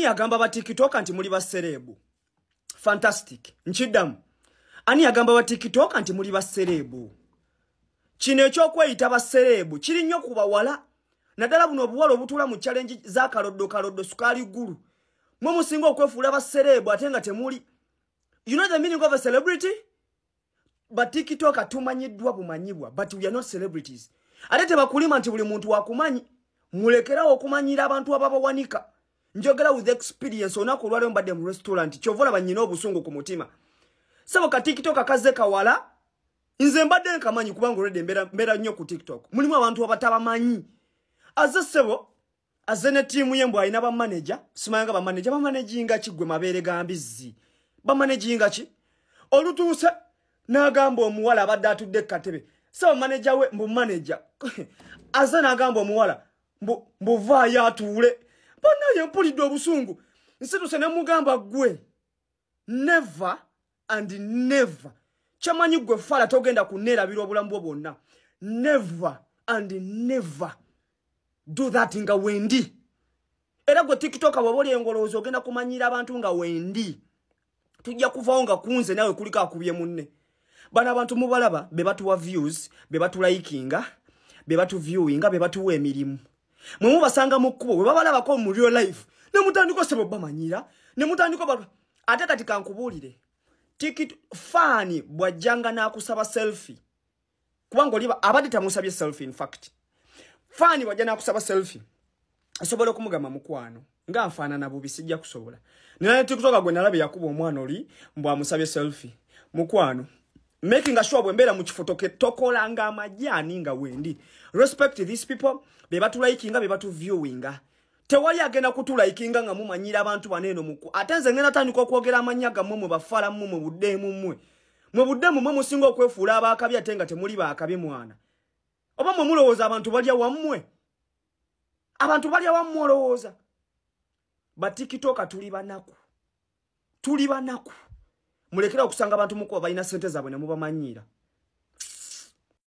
Ani yagamba ba TikTok anti muli ba serebu. Fantastic. Nchidam. Ani yagamba ba TikTok anti muli ba serebu. Kino ekyokweyita ba serebu kiri nnyo kuba wala. Nadala buno obuwala obutula mu challenge za kaloddo kaloddo sukali guru. Mwe musinga okwefuula ba serebu atenga temuli. You know the meaning of a celebrity? Ba TikTok atumanyiddwa bumanyibwa but we are not celebrities. Ate tebakulima nti buli muntu wakumanyi. Mulekerawo okumanyira abantu ababawanika. njogera with experience onaku olwaleo mbadde mu restaurant kyovaolaba nyina obusungu ku mutima sabo ka tiktok akaze kawala nze mbadde nkamanyi kubanga olwedde mbeera nnyo ku tiktok mulimu abantu abatabamanyi aze sebo aze ne tiimu ye mbw alina bamaneja simanya nga bamaneja bamanejinga ki gwe mabeere gambizzi bamanejinga ki olutuuse n'agamba omuwala abadde atudde ekatebe sabo maneja we mbumaneja aze n'agamba omuwala mbuvaayo atuule bonnaye mpulidde obusungu nsituse nemugamba gwe neva and neva kyamanyi gwe fala togenda kunerabira obulamu bwo bwonna neva and neva do that nga wendi era gwe tiktoka waba olyengolowoozi ogenda kumanyira abantu nga wendi tujja kuvawo nga kunze naawe kuliko akubye munne bana abantu mubalaba be batuwa views be batulikinga be batuviewinga be batuwa emirimu mwe mubasanga mu kkubo bwe babalabako mu real life ne mutandika se bwebamanyira ne mutandika ba ate kati kankubuulire tikit faani bwajjanga n'akusaba selfi kubanga oliba abadde tamusabye selfi infact faani bwajja n'akusaba selfi asobola okumugamba mukwano nga nfaanana bubi sijja kusobola nenaye tiktoka gwe nalabe yakuba omwana oli mbwamusabye selfi mukwano makinga sure bwembeera mukifotoke tokolanga amajani nga wendi respect these people bebatulikinga bebatuviewinga tewali agenda kutulikinga nga mumanyira abantu baneeno muku ate nze ngenda tandika okwogera amanya gammwe mwe bafaalamu mwe buddemumwe mwe buddemu mwe musinga okwefuula abakabi ate nga temuli bakabi mwana oba mwe mulowooza abantu balya wammwe abantu balya wammwe olowooza batikitoka tuli banaku tuli banaku mulekera okusanga abantu mukuba balina sente zaabwe nemubamanyira